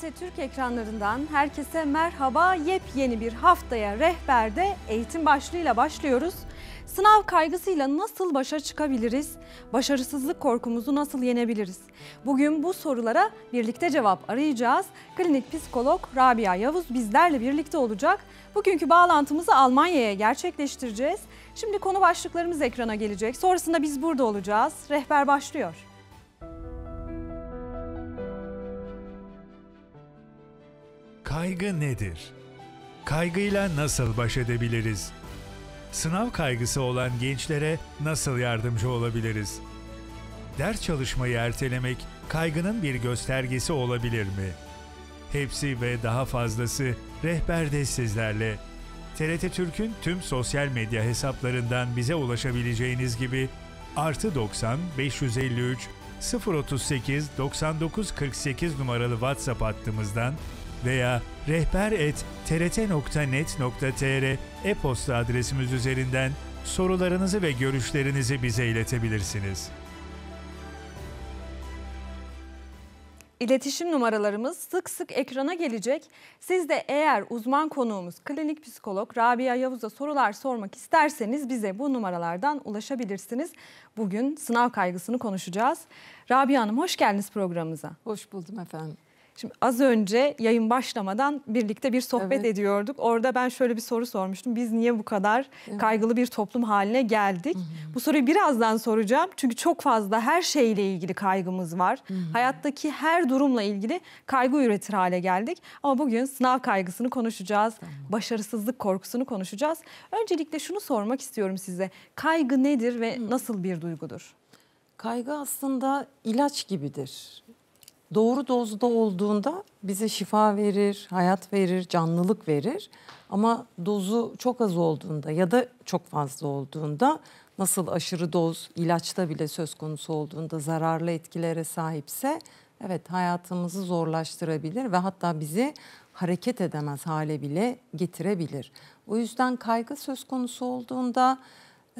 Kalite Türk ekranlarından herkese merhaba. Yepyeni bir haftaya rehberde eğitim başlığıyla başlıyoruz. Sınav kaygısıyla nasıl başa çıkabiliriz? Başarısızlık korkumuzu nasıl yenebiliriz? Bugün bu sorulara birlikte cevap arayacağız. Klinik psikolog Rabia Yavuz bizlerle birlikte olacak. Bugünkü bağlantımızı Almanya'ya gerçekleştireceğiz. Şimdi konu başlıklarımız ekrana gelecek. Sonrasında biz burada olacağız. Rehber başlıyor. Kaygı nedir? Kaygıyla nasıl baş edebiliriz? Sınav kaygısı olan gençlere nasıl yardımcı olabiliriz? Ders çalışmayı ertelemek kaygının bir göstergesi olabilir mi? Hepsi ve daha fazlası rehberde sizlerle. TRT Türk'ün tüm sosyal medya hesaplarından bize ulaşabileceğiniz gibi artı 90 553 038 99 48 numaralı WhatsApp hattımızdan veya rehber.trt.net.tr e-posta adresimiz üzerinden sorularınızı ve görüşlerinizi bize iletebilirsiniz. İletişim numaralarımız sık sık ekrana gelecek. Siz de eğer uzman konuğumuz klinik psikolog Rabia Yavuz'a sorular sormak isterseniz bize bu numaralardan ulaşabilirsiniz. Bugün sınav kaygısını konuşacağız. Rabia Hanım hoş geldiniz programımıza. Hoş buldum efendim. Şimdi az önce yayın başlamadan birlikte bir sohbet evet. ediyorduk. Orada ben şöyle bir soru sormuştum. Biz niye bu kadar kaygılı bir toplum haline geldik? Hı hı. Bu soruyu birazdan soracağım. Çünkü çok fazla her şeyle ilgili kaygımız var. Hı hı. Hayattaki her durumla ilgili kaygı üretir hale geldik. Ama bugün sınav kaygısını konuşacağız. Tamam. Başarısızlık korkusunu konuşacağız. Öncelikle şunu sormak istiyorum size. Kaygı nedir ve hı. nasıl bir duygudur? Kaygı aslında ilaç gibidir doğru dozda olduğunda bize şifa verir, hayat verir, canlılık verir. Ama dozu çok az olduğunda ya da çok fazla olduğunda nasıl aşırı doz ilaçta bile söz konusu olduğunda zararlı etkilere sahipse evet hayatımızı zorlaştırabilir ve hatta bizi hareket edemez hale bile getirebilir. O yüzden kaygı söz konusu olduğunda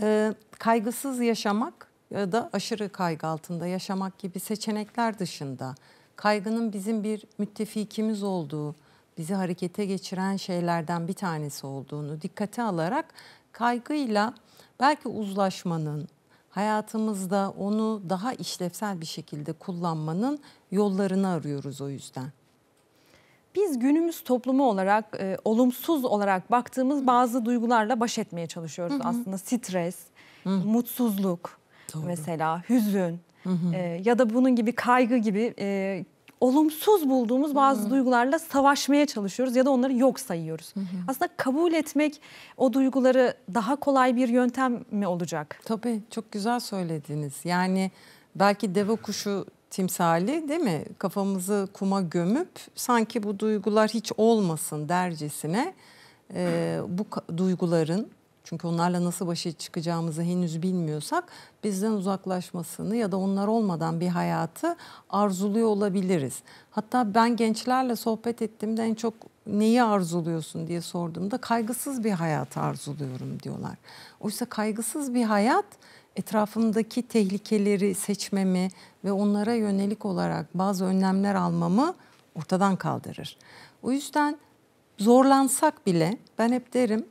e, kaygısız yaşamak ya da aşırı kaygı altında yaşamak gibi seçenekler dışında kaygının bizim bir müttefikimiz olduğu, bizi harekete geçiren şeylerden bir tanesi olduğunu dikkate alarak kaygıyla belki uzlaşmanın, hayatımızda onu daha işlevsel bir şekilde kullanmanın yollarını arıyoruz o yüzden. Biz günümüz toplumu olarak e, olumsuz olarak baktığımız bazı duygularla baş etmeye çalışıyoruz Hı-hı. aslında. Stres, Hı-hı. mutsuzluk, Doğru. mesela hüzün, e, ya da bunun gibi kaygı gibi e, olumsuz bulduğumuz bazı Hı-hı. duygularla savaşmaya çalışıyoruz ya da onları yok sayıyoruz. Hı-hı. Aslında kabul etmek o duyguları daha kolay bir yöntem mi olacak? Tabii çok güzel söylediniz. Yani belki deve kuşu timsali değil mi? Kafamızı kuma gömüp sanki bu duygular hiç olmasın dercesine e, bu duyguların çünkü onlarla nasıl başa çıkacağımızı henüz bilmiyorsak bizden uzaklaşmasını ya da onlar olmadan bir hayatı arzuluyor olabiliriz. Hatta ben gençlerle sohbet ettiğimde en çok neyi arzuluyorsun diye sorduğumda kaygısız bir hayatı arzuluyorum diyorlar. Oysa kaygısız bir hayat etrafımdaki tehlikeleri seçmemi ve onlara yönelik olarak bazı önlemler almamı ortadan kaldırır. O yüzden zorlansak bile ben hep derim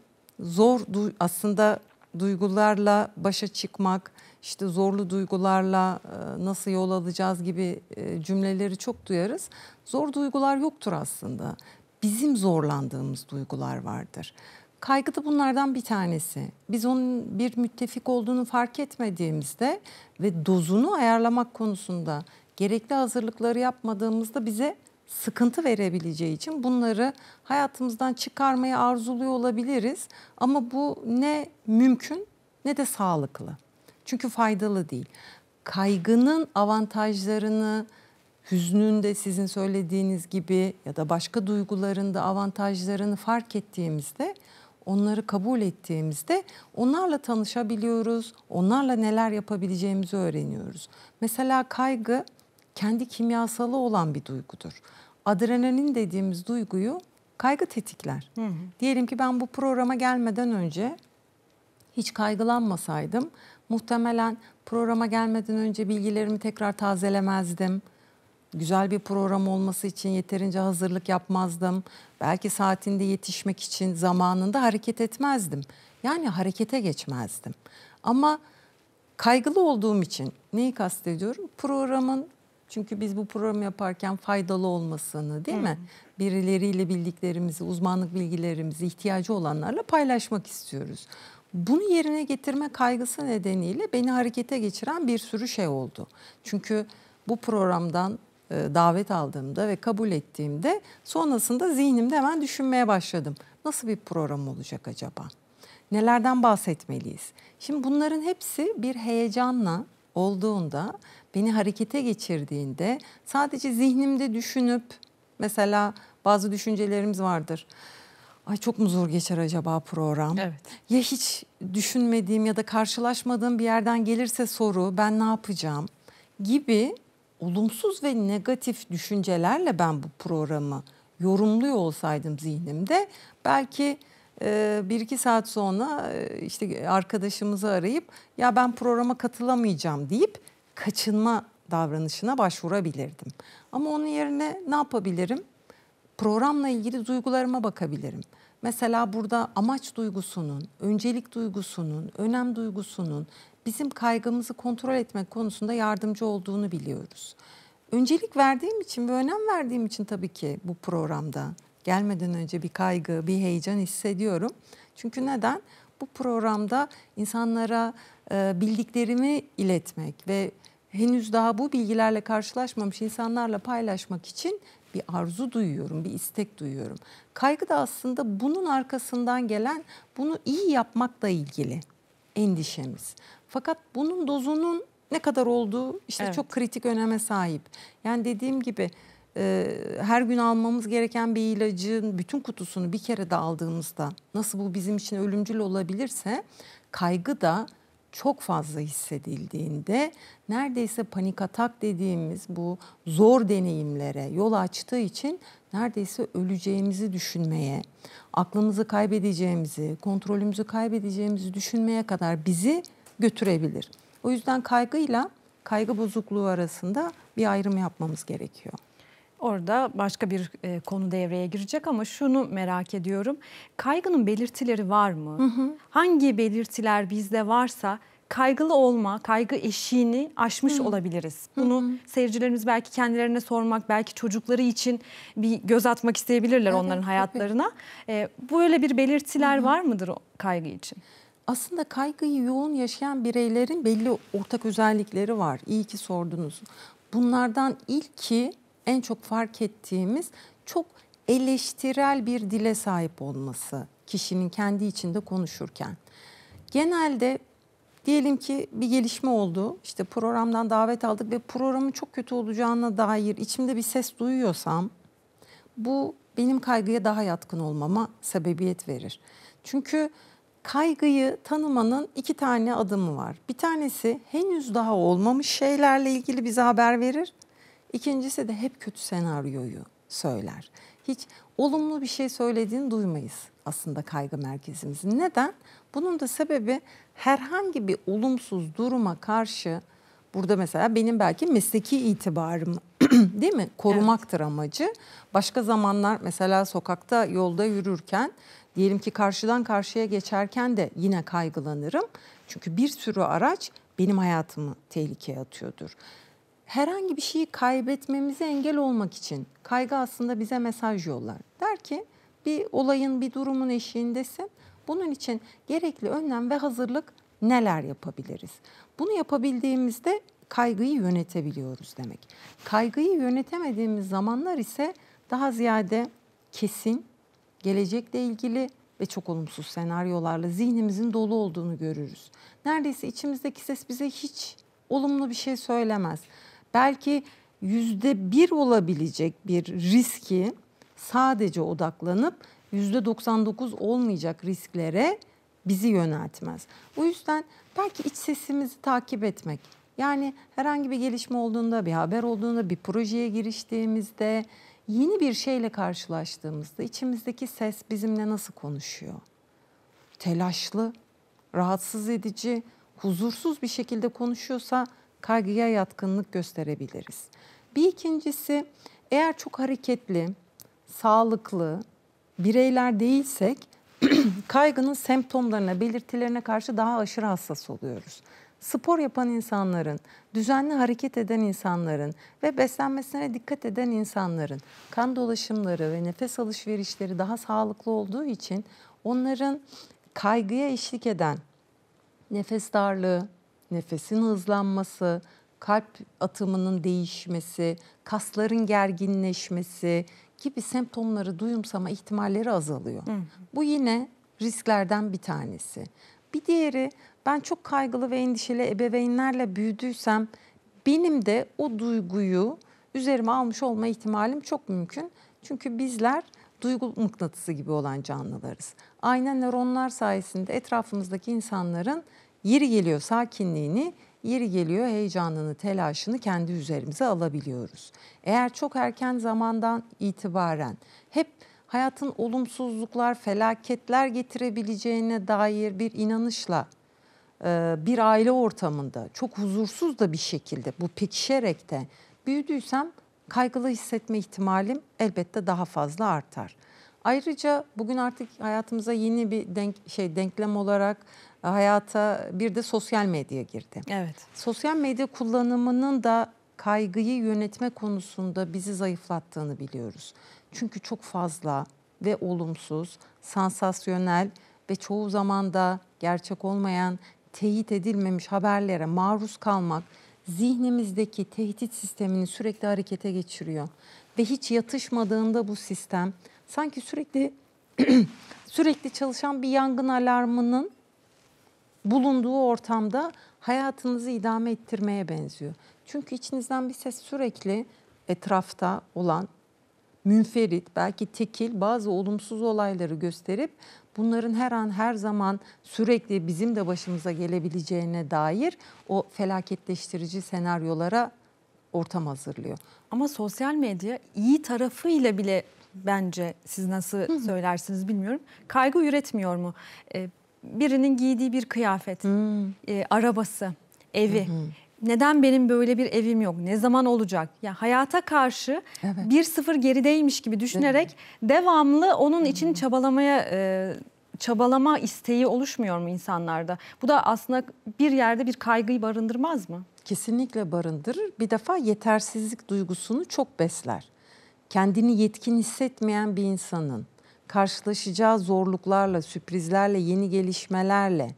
zor du aslında duygularla başa çıkmak, işte zorlu duygularla e, nasıl yol alacağız gibi e, cümleleri çok duyarız. Zor duygular yoktur aslında. Bizim zorlandığımız duygular vardır. Kaygı da bunlardan bir tanesi. Biz onun bir müttefik olduğunu fark etmediğimizde ve dozunu ayarlamak konusunda gerekli hazırlıkları yapmadığımızda bize sıkıntı verebileceği için bunları hayatımızdan çıkarmayı arzuluyor olabiliriz ama bu ne mümkün ne de sağlıklı. Çünkü faydalı değil. Kaygının avantajlarını hüznün de sizin söylediğiniz gibi ya da başka duyguların da avantajlarını fark ettiğimizde onları kabul ettiğimizde onlarla tanışabiliyoruz. Onlarla neler yapabileceğimizi öğreniyoruz. Mesela kaygı kendi kimyasalı olan bir duygudur adrenalin dediğimiz duyguyu kaygı tetikler. Hı hı. Diyelim ki ben bu programa gelmeden önce hiç kaygılanmasaydım muhtemelen programa gelmeden önce bilgilerimi tekrar tazelemezdim. Güzel bir program olması için yeterince hazırlık yapmazdım. Belki saatinde yetişmek için zamanında hareket etmezdim. Yani harekete geçmezdim. Ama kaygılı olduğum için neyi kastediyorum? Programın çünkü biz bu program yaparken faydalı olmasını değil Hı. mi? Birileriyle bildiklerimizi, uzmanlık bilgilerimizi ihtiyacı olanlarla paylaşmak istiyoruz. Bunu yerine getirme kaygısı nedeniyle beni harekete geçiren bir sürü şey oldu. Çünkü bu programdan e, davet aldığımda ve kabul ettiğimde sonrasında zihnimde hemen düşünmeye başladım. Nasıl bir program olacak acaba? Nelerden bahsetmeliyiz? Şimdi bunların hepsi bir heyecanla olduğunda, beni harekete geçirdiğinde sadece zihnimde düşünüp mesela bazı düşüncelerimiz vardır. Ay çok mu zor geçer acaba program? Evet. Ya hiç düşünmediğim ya da karşılaşmadığım bir yerden gelirse soru ben ne yapacağım gibi olumsuz ve negatif düşüncelerle ben bu programı yorumluyor olsaydım zihnimde belki ee, bir iki saat sonra e, işte arkadaşımızı arayıp ya ben programa katılamayacağım deyip kaçınma davranışına başvurabilirdim. Ama onun yerine ne yapabilirim? Programla ilgili duygularıma bakabilirim. Mesela burada amaç duygusunun, öncelik duygusunun, önem duygusunun bizim kaygımızı kontrol etmek konusunda yardımcı olduğunu biliyoruz. Öncelik verdiğim için ve önem verdiğim için tabii ki bu programda gelmeden önce bir kaygı, bir heyecan hissediyorum. Çünkü neden? Bu programda insanlara e, bildiklerimi iletmek ve henüz daha bu bilgilerle karşılaşmamış insanlarla paylaşmak için bir arzu duyuyorum, bir istek duyuyorum. Kaygı da aslında bunun arkasından gelen bunu iyi yapmakla ilgili endişemiz. Fakat bunun dozunun ne kadar olduğu işte evet. çok kritik öneme sahip. Yani dediğim gibi e, her gün almamız gereken bir ilacın bütün kutusunu bir kere de aldığımızda nasıl bu bizim için ölümcül olabilirse kaygı da çok fazla hissedildiğinde neredeyse panik atak dediğimiz bu zor deneyimlere yol açtığı için neredeyse öleceğimizi düşünmeye, aklımızı kaybedeceğimizi, kontrolümüzü kaybedeceğimizi düşünmeye kadar bizi götürebilir. O yüzden kaygıyla kaygı bozukluğu arasında bir ayrım yapmamız gerekiyor. Orada başka bir e, konu devreye girecek ama şunu merak ediyorum. Kaygının belirtileri var mı? Hı hı. Hangi belirtiler bizde varsa kaygılı olma, kaygı eşiğini aşmış Hı. olabiliriz. Bunu Hı. seyircilerimiz belki kendilerine sormak, belki çocukları için bir göz atmak isteyebilirler onların hayatlarına. Evet. Ee, böyle bir belirtiler Hı. var mıdır o kaygı için? Aslında kaygıyı yoğun yaşayan bireylerin belli ortak özellikleri var. İyi ki sordunuz. Bunlardan ilki en çok fark ettiğimiz çok eleştirel bir dile sahip olması kişinin kendi içinde konuşurken. Genelde diyelim ki bir gelişme oldu. İşte programdan davet aldık ve programın çok kötü olacağına dair içimde bir ses duyuyorsam bu benim kaygıya daha yatkın olmama sebebiyet verir. Çünkü kaygıyı tanımanın iki tane adımı var. Bir tanesi henüz daha olmamış şeylerle ilgili bize haber verir. İkincisi de hep kötü senaryoyu söyler. Hiç olumlu bir şey söylediğini duymayız aslında kaygı merkezimizin. Neden? Bunun da sebebi herhangi bir olumsuz duruma karşı burada mesela benim belki mesleki itibarım değil mi? Korumaktır evet. amacı. Başka zamanlar mesela sokakta yolda yürürken diyelim ki karşıdan karşıya geçerken de yine kaygılanırım. Çünkü bir sürü araç benim hayatımı tehlikeye atıyordur herhangi bir şeyi kaybetmemize engel olmak için kaygı aslında bize mesaj yollar. Der ki bir olayın bir durumun eşiğindesin. Bunun için gerekli önlem ve hazırlık neler yapabiliriz? Bunu yapabildiğimizde kaygıyı yönetebiliyoruz demek. Kaygıyı yönetemediğimiz zamanlar ise daha ziyade kesin, gelecekle ilgili ve çok olumsuz senaryolarla zihnimizin dolu olduğunu görürüz. Neredeyse içimizdeki ses bize hiç olumlu bir şey söylemez belki yüzde bir olabilecek bir riski sadece odaklanıp yüzde 99 olmayacak risklere bizi yöneltmez. O yüzden belki iç sesimizi takip etmek. Yani herhangi bir gelişme olduğunda, bir haber olduğunda, bir projeye giriştiğimizde, yeni bir şeyle karşılaştığımızda içimizdeki ses bizimle nasıl konuşuyor? Telaşlı, rahatsız edici, huzursuz bir şekilde konuşuyorsa kaygıya yatkınlık gösterebiliriz. Bir ikincisi eğer çok hareketli, sağlıklı bireyler değilsek kaygının semptomlarına, belirtilerine karşı daha aşırı hassas oluyoruz. Spor yapan insanların, düzenli hareket eden insanların ve beslenmesine dikkat eden insanların kan dolaşımları ve nefes alışverişleri daha sağlıklı olduğu için onların kaygıya eşlik eden nefes darlığı, nefesin hızlanması, kalp atımının değişmesi, kasların gerginleşmesi gibi semptomları duyumsama ihtimalleri azalıyor. Hı hı. Bu yine risklerden bir tanesi. Bir diğeri ben çok kaygılı ve endişeli ebeveynlerle büyüdüysem benim de o duyguyu üzerime almış olma ihtimalim çok mümkün. Çünkü bizler duygu mıknatısı gibi olan canlılarız. Aynen nöronlar sayesinde etrafımızdaki insanların yeri geliyor sakinliğini, yeri geliyor heyecanını, telaşını kendi üzerimize alabiliyoruz. Eğer çok erken zamandan itibaren hep hayatın olumsuzluklar, felaketler getirebileceğine dair bir inanışla e, bir aile ortamında çok huzursuz da bir şekilde bu pekişerek de büyüdüysem kaygılı hissetme ihtimalim elbette daha fazla artar. Ayrıca bugün artık hayatımıza yeni bir denk, şey denklem olarak hayata bir de sosyal medya girdi. Evet. Sosyal medya kullanımının da kaygıyı yönetme konusunda bizi zayıflattığını biliyoruz. Çünkü çok fazla ve olumsuz, sansasyonel ve çoğu zaman da gerçek olmayan, teyit edilmemiş haberlere maruz kalmak zihnimizdeki tehdit sistemini sürekli harekete geçiriyor ve hiç yatışmadığında bu sistem sanki sürekli sürekli çalışan bir yangın alarmının bulunduğu ortamda hayatınızı idame ettirmeye benziyor. Çünkü içinizden bir ses sürekli etrafta olan münferit, belki tekil bazı olumsuz olayları gösterip bunların her an her zaman sürekli bizim de başımıza gelebileceğine dair o felaketleştirici senaryolara ortam hazırlıyor. Ama sosyal medya iyi tarafıyla bile bence siz nasıl söylersiniz bilmiyorum. Kaygı üretmiyor mu? Ee, birinin giydiği bir kıyafet, hmm. e, arabası, evi. Hmm. Neden benim böyle bir evim yok? Ne zaman olacak? Ya hayata karşı evet. bir sıfır gerideymiş gibi düşünerek devamlı onun için çabalamaya e, çabalama isteği oluşmuyor mu insanlarda? Bu da aslında bir yerde bir kaygıyı barındırmaz mı? Kesinlikle barındırır. Bir defa yetersizlik duygusunu çok besler. Kendini yetkin hissetmeyen bir insanın karşılaşacağı zorluklarla, sürprizlerle, yeni gelişmelerle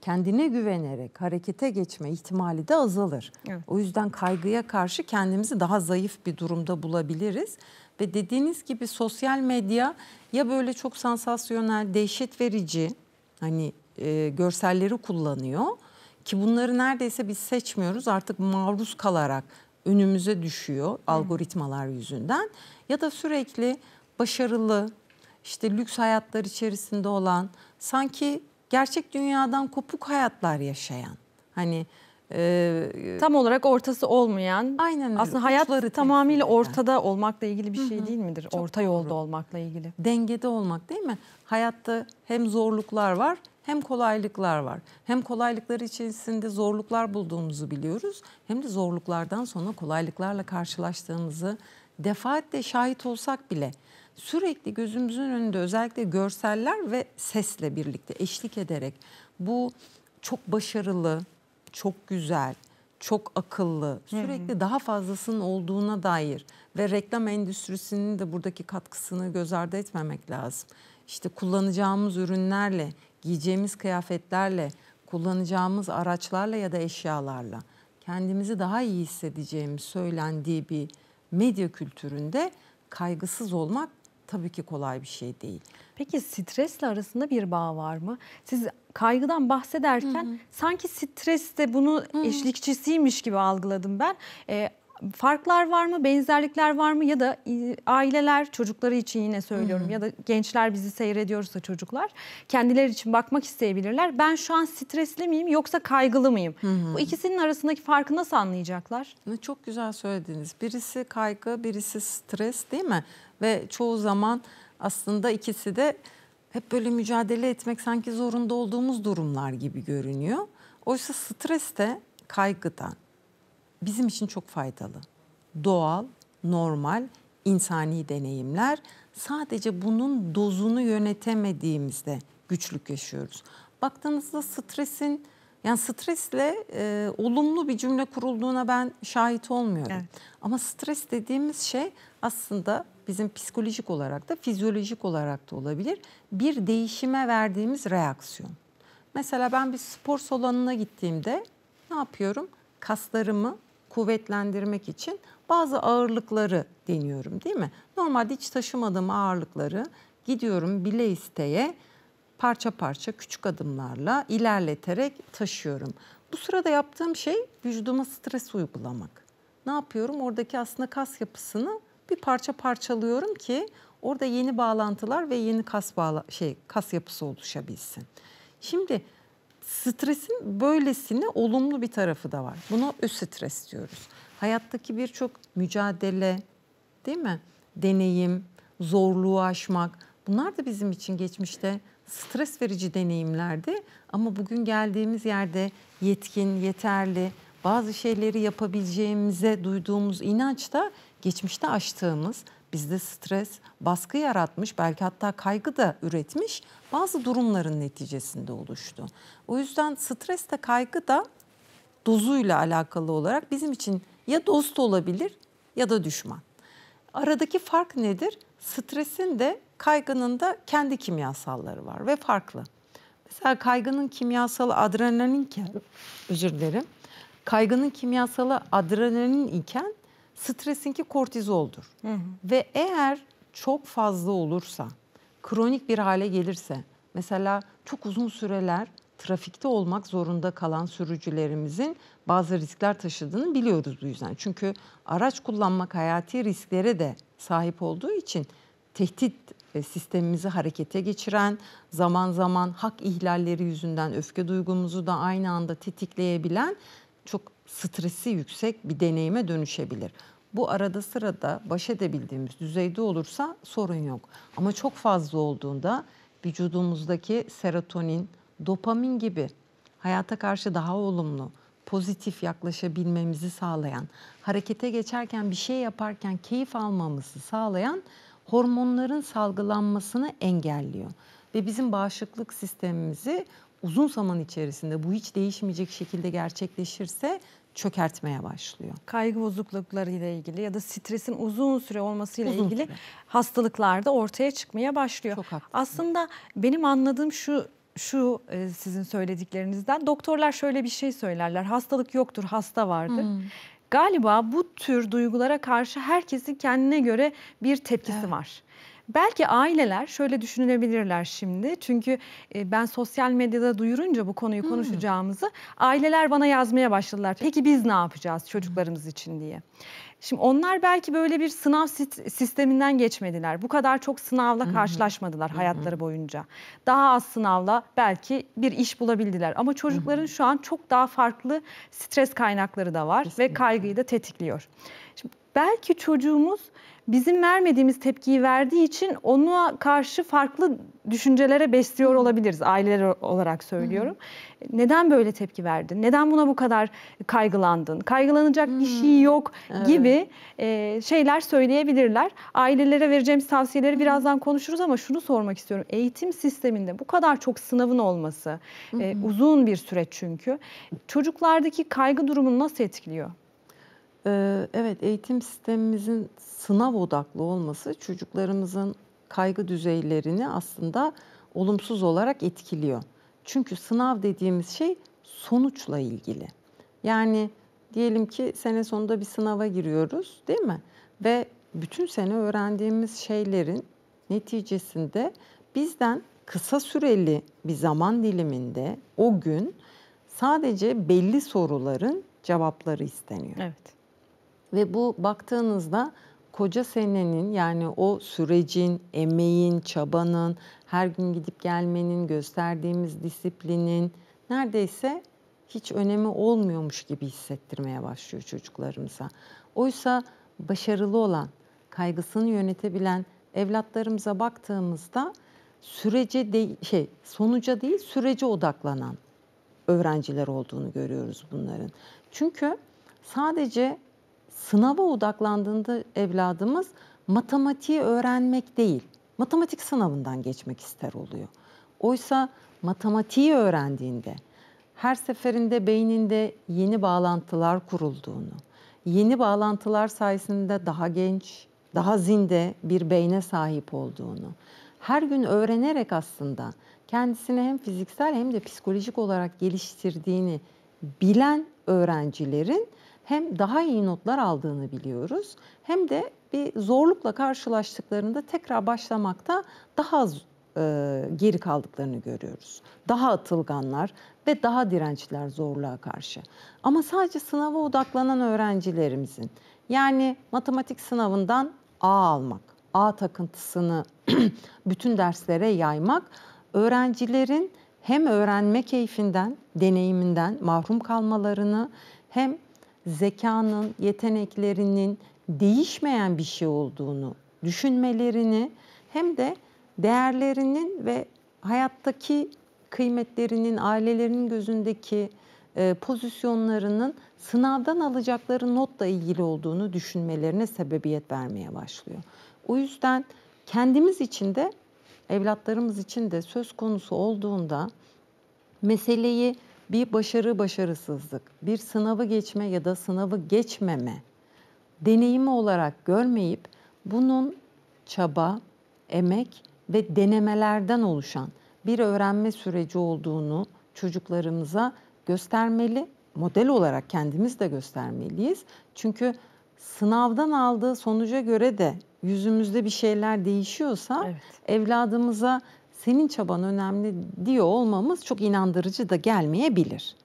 kendine güvenerek harekete geçme ihtimali de azalır. Evet. O yüzden kaygıya karşı kendimizi daha zayıf bir durumda bulabiliriz. Ve dediğiniz gibi sosyal medya ya böyle çok sansasyonel, dehşet verici hani e, görselleri kullanıyor ki bunları neredeyse biz seçmiyoruz artık maruz kalarak önümüze düşüyor algoritmalar yüzünden ya da sürekli başarılı, işte lüks hayatlar içerisinde olan, sanki gerçek dünyadan kopuk hayatlar yaşayan. Hani e, tam olarak ortası olmayan. Aynen öyle. Aslında hayatları tamamıyla ortada olmakla ilgili bir şey Hı-hı. değil midir? Çok Orta doğru. yolda olmakla ilgili. Dengede olmak değil mi? Hayatta hem zorluklar var hem kolaylıklar var. Hem kolaylıklar içerisinde zorluklar bulduğumuzu biliyoruz hem de zorluklardan sonra kolaylıklarla karşılaştığımızı defaatle şahit olsak bile sürekli gözümüzün önünde özellikle görseller ve sesle birlikte eşlik ederek bu çok başarılı, çok güzel, çok akıllı, sürekli daha fazlasının olduğuna dair ve reklam endüstrisinin de buradaki katkısını göz ardı etmemek lazım. İşte kullanacağımız ürünlerle, giyeceğimiz kıyafetlerle, kullanacağımız araçlarla ya da eşyalarla kendimizi daha iyi hissedeceğimiz söylendiği bir medya kültüründe kaygısız olmak tabii ki kolay bir şey değil. Peki stresle arasında bir bağ var mı? Siz kaygıdan bahsederken hı hı. sanki stres de bunu hı hı. eşlikçisiymiş gibi algıladım ben. Ee, farklar var mı, benzerlikler var mı ya da e, aileler çocukları için yine söylüyorum hmm. ya da gençler bizi seyrediyorsa çocuklar kendileri için bakmak isteyebilirler. Ben şu an stresli miyim yoksa kaygılı mıyım? Hmm. Bu ikisinin arasındaki farkı nasıl anlayacaklar? Çok güzel söylediniz. Birisi kaygı, birisi stres değil mi? Ve çoğu zaman aslında ikisi de hep böyle mücadele etmek sanki zorunda olduğumuz durumlar gibi görünüyor. Oysa stres de kaygıdan, bizim için çok faydalı. Doğal, normal, insani deneyimler. Sadece bunun dozunu yönetemediğimizde güçlük yaşıyoruz. Baktığınızda stresin yani stresle e, olumlu bir cümle kurulduğuna ben şahit olmuyorum. Evet. Ama stres dediğimiz şey aslında bizim psikolojik olarak da fizyolojik olarak da olabilir. Bir değişime verdiğimiz reaksiyon. Mesela ben bir spor salonuna gittiğimde ne yapıyorum? Kaslarımı kuvvetlendirmek için bazı ağırlıkları deniyorum değil mi? Normalde hiç taşımadığım ağırlıkları gidiyorum bile isteye parça parça küçük adımlarla ilerleterek taşıyorum. Bu sırada yaptığım şey vücuduma stres uygulamak. Ne yapıyorum? Oradaki aslında kas yapısını bir parça parçalıyorum ki orada yeni bağlantılar ve yeni kas bağla şey kas yapısı oluşabilsin. Şimdi stresin böylesine olumlu bir tarafı da var. Buna üst stres diyoruz. Hayattaki birçok mücadele, değil mi? Deneyim, zorluğu aşmak. Bunlar da bizim için geçmişte stres verici deneyimlerdi. Ama bugün geldiğimiz yerde yetkin, yeterli, bazı şeyleri yapabileceğimize duyduğumuz inanç da geçmişte aştığımız bizde stres baskı yaratmış belki hatta kaygı da üretmiş bazı durumların neticesinde oluştu. O yüzden stres de kaygı da dozuyla alakalı olarak bizim için ya dost olabilir ya da düşman. Aradaki fark nedir? Stresin de kaygının da kendi kimyasalları var ve farklı. Mesela kaygının kimyasalı adrenalin iken, özür dilerim. Kaygının kimyasalı adrenalin iken stresinki kortizoldur. Hı hı. Ve eğer çok fazla olursa, kronik bir hale gelirse, mesela çok uzun süreler trafikte olmak zorunda kalan sürücülerimizin bazı riskler taşıdığını biliyoruz bu yüzden. Çünkü araç kullanmak hayati risklere de sahip olduğu için tehdit e, sistemimizi harekete geçiren, zaman zaman hak ihlalleri yüzünden öfke duygumuzu da aynı anda tetikleyebilen çok stresi yüksek bir deneyime dönüşebilir. Bu arada sırada baş edebildiğimiz düzeyde olursa sorun yok. Ama çok fazla olduğunda vücudumuzdaki serotonin, dopamin gibi hayata karşı daha olumlu, pozitif yaklaşabilmemizi sağlayan, harekete geçerken bir şey yaparken keyif almamızı sağlayan hormonların salgılanmasını engelliyor. Ve bizim bağışıklık sistemimizi uzun zaman içerisinde bu hiç değişmeyecek şekilde gerçekleşirse çökertmeye başlıyor. Kaygı bozuklukları ile ilgili ya da stresin uzun süre olmasıyla uzun ilgili süre. hastalıklar da ortaya çıkmaya başlıyor. Çok Aslında benim anladığım şu şu e, sizin söylediklerinizden doktorlar şöyle bir şey söylerler. Hastalık yoktur, hasta vardır. Hmm. Galiba bu tür duygulara karşı herkesin kendine göre bir tepkisi evet. var. Belki aileler şöyle düşünebilirler şimdi. Çünkü e, ben sosyal medyada duyurunca bu konuyu hmm. konuşacağımızı aileler bana yazmaya başladılar. Peki biz ne yapacağız çocuklarımız için diye. Şimdi onlar belki böyle bir sınav sisteminden geçmediler. Bu kadar çok sınavla karşılaşmadılar hayatları boyunca. Daha az sınavla belki bir iş bulabildiler. Ama çocukların şu an çok daha farklı stres kaynakları da var Kesinlikle. ve kaygıyı da tetikliyor. Şimdi belki çocuğumuz bizim vermediğimiz tepkiyi verdiği için ona karşı farklı düşüncelere besliyor olabiliriz aileler olarak söylüyorum. Hmm. Neden böyle tepki verdin? Neden buna bu kadar kaygılandın? Kaygılanacak hmm. bir şey yok gibi e, şeyler söyleyebilirler. Ailelere vereceğimiz tavsiyeleri birazdan konuşuruz ama şunu sormak istiyorum. Eğitim sisteminde bu kadar çok sınavın olması hmm. e, uzun bir süreç çünkü. Çocuklardaki kaygı durumunu nasıl etkiliyor? Ee, evet, eğitim sistemimizin sınav odaklı olması çocuklarımızın kaygı düzeylerini aslında olumsuz olarak etkiliyor. Çünkü sınav dediğimiz şey sonuçla ilgili. Yani diyelim ki sene sonunda bir sınava giriyoruz, değil mi? Ve bütün sene öğrendiğimiz şeylerin neticesinde bizden kısa süreli bir zaman diliminde o gün sadece belli soruların cevapları isteniyor. Evet. Ve bu baktığınızda koca senenin yani o sürecin, emeğin, çabanın, her gün gidip gelmenin, gösterdiğimiz disiplinin neredeyse hiç önemi olmuyormuş gibi hissettirmeye başlıyor çocuklarımıza. Oysa başarılı olan, kaygısını yönetebilen evlatlarımıza baktığımızda sürece de, şey sonuca değil sürece odaklanan öğrenciler olduğunu görüyoruz bunların. Çünkü sadece sınava odaklandığında evladımız matematiği öğrenmek değil, matematik sınavından geçmek ister oluyor. Oysa matematiği öğrendiğinde her seferinde beyninde yeni bağlantılar kurulduğunu, yeni bağlantılar sayesinde daha genç, daha zinde bir beyne sahip olduğunu, her gün öğrenerek aslında kendisini hem fiziksel hem de psikolojik olarak geliştirdiğini bilen öğrencilerin hem daha iyi notlar aldığını biliyoruz hem de bir zorlukla karşılaştıklarında tekrar başlamakta daha az e, geri kaldıklarını görüyoruz. Daha atılganlar ve daha dirençler zorluğa karşı. Ama sadece sınava odaklanan öğrencilerimizin yani matematik sınavından A almak, A takıntısını bütün derslere yaymak öğrencilerin hem öğrenme keyfinden, deneyiminden mahrum kalmalarını hem zekanın, yeteneklerinin değişmeyen bir şey olduğunu düşünmelerini hem de değerlerinin ve hayattaki kıymetlerinin, ailelerinin gözündeki e, pozisyonlarının sınavdan alacakları notla ilgili olduğunu düşünmelerine sebebiyet vermeye başlıyor. O yüzden kendimiz için de evlatlarımız için de söz konusu olduğunda meseleyi bir başarı başarısızlık, bir sınavı geçme ya da sınavı geçmeme deneyimi olarak görmeyip bunun çaba, emek ve denemelerden oluşan bir öğrenme süreci olduğunu çocuklarımıza göstermeli. Model olarak kendimiz de göstermeliyiz. Çünkü sınavdan aldığı sonuca göre de yüzümüzde bir şeyler değişiyorsa evet. evladımıza senin çaban önemli diyor olmamız çok inandırıcı da gelmeyebilir.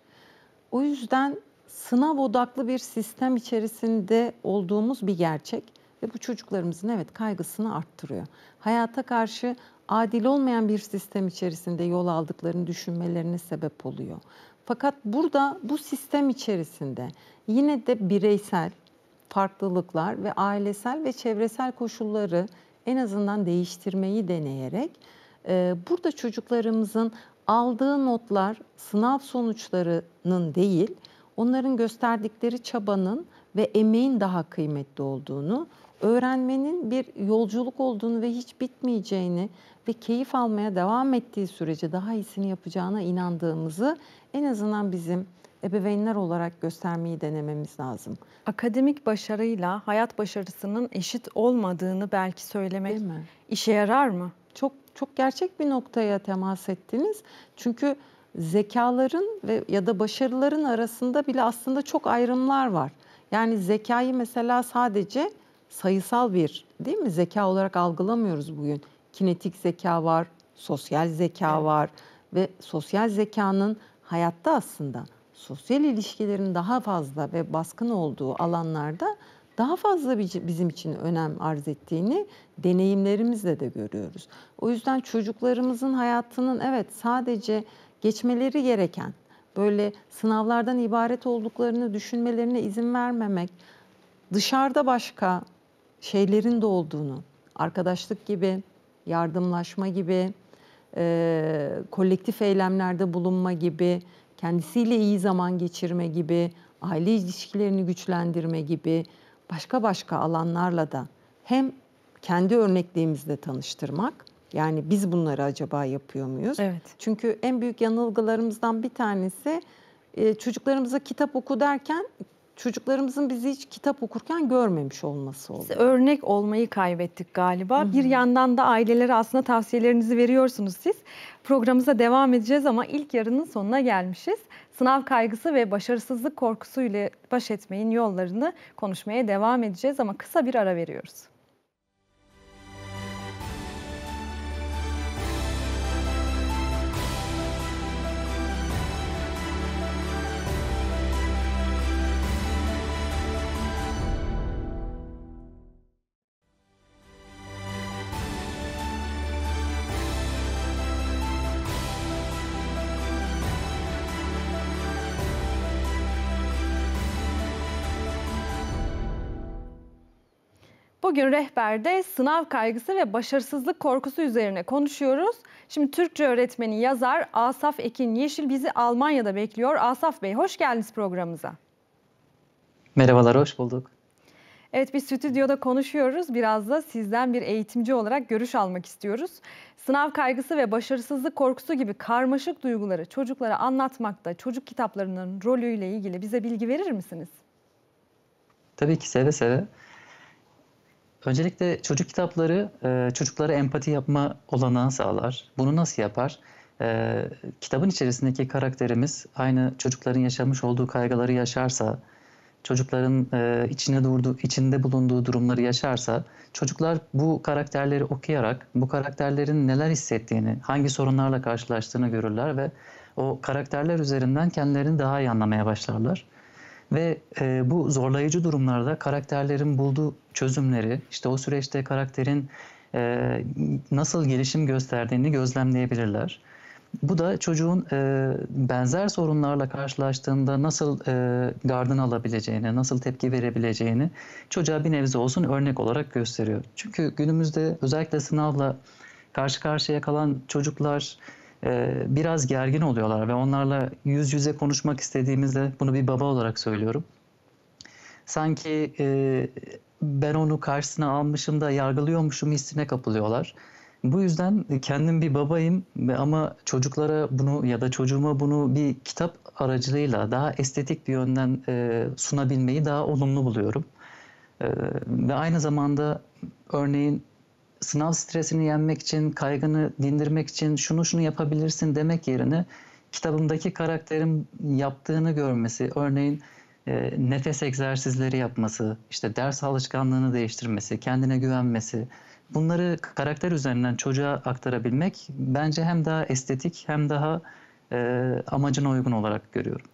O yüzden sınav odaklı bir sistem içerisinde olduğumuz bir gerçek ve bu çocuklarımızın evet kaygısını arttırıyor. Hayata karşı adil olmayan bir sistem içerisinde yol aldıklarını düşünmelerine sebep oluyor. Fakat burada bu sistem içerisinde yine de bireysel farklılıklar ve ailesel ve çevresel koşulları en azından değiştirmeyi deneyerek ee, burada çocuklarımızın aldığı notlar sınav sonuçlarının değil, onların gösterdikleri çabanın ve emeğin daha kıymetli olduğunu, öğrenmenin bir yolculuk olduğunu ve hiç bitmeyeceğini ve keyif almaya devam ettiği sürece daha iyisini yapacağına inandığımızı en azından bizim ebeveynler olarak göstermeyi denememiz lazım. Akademik başarıyla hayat başarısının eşit olmadığını belki söylemek işe yarar mı? Çok çok gerçek bir noktaya temas ettiniz. Çünkü zekaların ve ya da başarıların arasında bile aslında çok ayrımlar var. Yani zekayı mesela sadece sayısal bir değil mi zeka olarak algılamıyoruz bugün. Kinetik zeka var, sosyal zeka evet. var ve sosyal zekanın hayatta aslında sosyal ilişkilerin daha fazla ve baskın olduğu alanlarda daha fazla bizim için önem arz ettiğini deneyimlerimizle de görüyoruz. O yüzden çocuklarımızın hayatının evet sadece geçmeleri gereken böyle sınavlardan ibaret olduklarını düşünmelerine izin vermemek, dışarıda başka şeylerin de olduğunu, arkadaşlık gibi, yardımlaşma gibi, e, kolektif eylemlerde bulunma gibi, kendisiyle iyi zaman geçirme gibi, aile ilişkilerini güçlendirme gibi, başka başka alanlarla da hem kendi örnekliğimizle tanıştırmak yani biz bunları acaba yapıyor muyuz? Evet. Çünkü en büyük yanılgılarımızdan bir tanesi e, çocuklarımıza kitap oku derken çocuklarımızın bizi hiç kitap okurken görmemiş olması oldu. Biz örnek olmayı kaybettik galiba. Hı-hı. Bir yandan da ailelere aslında tavsiyelerinizi veriyorsunuz siz. Programımıza devam edeceğiz ama ilk yarının sonuna gelmişiz. Sınav kaygısı ve başarısızlık korkusuyla baş etmeyin yollarını konuşmaya devam edeceğiz ama kısa bir ara veriyoruz. Bugün rehberde sınav kaygısı ve başarısızlık korkusu üzerine konuşuyoruz. Şimdi Türkçe öğretmeni yazar Asaf Ekin Yeşil bizi Almanya'da bekliyor. Asaf Bey hoş geldiniz programımıza. Merhabalar, hoş bulduk. Evet biz stüdyoda konuşuyoruz. Biraz da sizden bir eğitimci olarak görüş almak istiyoruz. Sınav kaygısı ve başarısızlık korkusu gibi karmaşık duyguları çocuklara anlatmakta çocuk kitaplarının rolüyle ilgili bize bilgi verir misiniz? Tabii ki seve seve. Öncelikle çocuk kitapları e, çocuklara empati yapma olanağı sağlar. Bunu nasıl yapar? E, kitabın içerisindeki karakterimiz aynı çocukların yaşamış olduğu kaygıları yaşarsa, çocukların e, içine durduğu, içinde bulunduğu durumları yaşarsa, çocuklar bu karakterleri okuyarak bu karakterlerin neler hissettiğini, hangi sorunlarla karşılaştığını görürler ve o karakterler üzerinden kendilerini daha iyi anlamaya başlarlar. Ve e, bu zorlayıcı durumlarda karakterlerin bulduğu çözümleri, işte o süreçte karakterin e, nasıl gelişim gösterdiğini gözlemleyebilirler. Bu da çocuğun e, benzer sorunlarla karşılaştığında nasıl e, gardını alabileceğini, nasıl tepki verebileceğini çocuğa bir nebze olsun örnek olarak gösteriyor. Çünkü günümüzde özellikle sınavla karşı karşıya kalan çocuklar e, biraz gergin oluyorlar ve onlarla yüz yüze konuşmak istediğimizde bunu bir baba olarak söylüyorum. Sanki e, ben onu karşısına almışım da yargılıyormuşum hissine kapılıyorlar. Bu yüzden kendim bir babayım ama çocuklara bunu ya da çocuğuma bunu bir kitap aracılığıyla daha estetik bir yönden e, sunabilmeyi daha olumlu buluyorum. ve aynı zamanda örneğin sınav stresini yenmek için, kaygını dindirmek için şunu şunu yapabilirsin demek yerine kitabımdaki karakterin yaptığını görmesi, örneğin e, nefes egzersizleri yapması, işte ders alışkanlığını değiştirmesi, kendine güvenmesi, bunları karakter üzerinden çocuğa aktarabilmek bence hem daha estetik hem daha e, amacına uygun olarak görüyorum.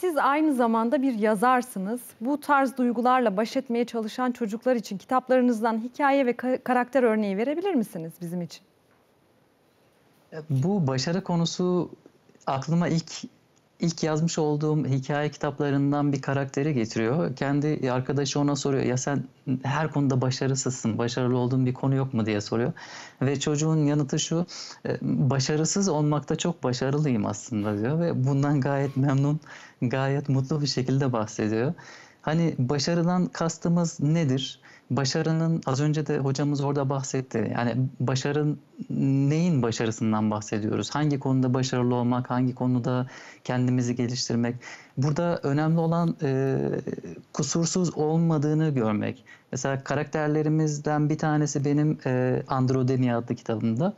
Siz aynı zamanda bir yazarsınız. Bu tarz duygularla baş etmeye çalışan çocuklar için kitaplarınızdan hikaye ve karakter örneği verebilir misiniz bizim için? Bu başarı konusu aklıma ilk ilk yazmış olduğum hikaye kitaplarından bir karakteri getiriyor. Kendi arkadaşı ona soruyor ya sen her konuda başarısızsın, başarılı olduğun bir konu yok mu diye soruyor. Ve çocuğun yanıtı şu, e, başarısız olmakta çok başarılıyım aslında diyor ve bundan gayet memnun, gayet mutlu bir şekilde bahsediyor. Hani başarıdan kastımız nedir? başarının az önce de hocamız orada bahsetti. Yani başarın neyin başarısından bahsediyoruz? Hangi konuda başarılı olmak, hangi konuda kendimizi geliştirmek? Burada önemli olan e, kusursuz olmadığını görmek. Mesela karakterlerimizden bir tanesi benim e, Androdenia adlı kitabımda.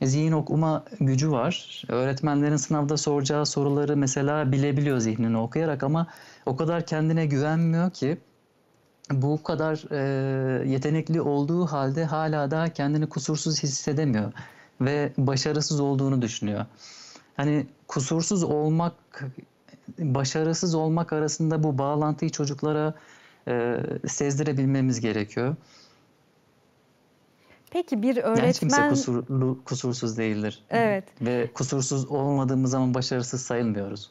E, zihin okuma gücü var. Öğretmenlerin sınavda soracağı soruları mesela bilebiliyor zihnini okuyarak ama o kadar kendine güvenmiyor ki bu kadar e, yetenekli olduğu halde hala da kendini kusursuz hissedemiyor ve başarısız olduğunu düşünüyor. Hani kusursuz olmak, başarısız olmak arasında bu bağlantıyı çocuklara e, sezdirebilmemiz gerekiyor. Peki bir öğretmen... Yani kimse kusurlu, kusursuz değildir. Evet. Ve kusursuz olmadığımız zaman başarısız sayılmıyoruz.